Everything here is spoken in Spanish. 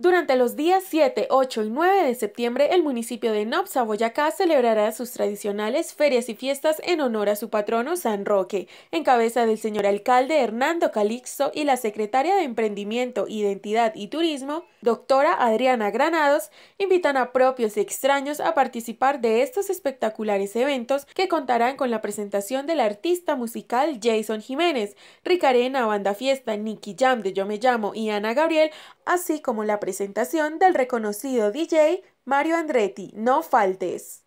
Durante los días 7, 8 y 9 de septiembre, el municipio de Nopsa, Boyacá, celebrará sus tradicionales ferias y fiestas en honor a su patrono San Roque, en cabeza del señor alcalde Hernando Calixto y la secretaria de Emprendimiento, Identidad y Turismo, doctora Adriana Granados, invitan a propios y extraños a participar de estos espectaculares eventos que contarán con la presentación del artista musical Jason Jiménez, Ricarena Banda Fiesta, Nicky Jam de Yo Me Llamo y Ana Gabriel, así como la presentación del reconocido DJ Mario Andretti. No faltes.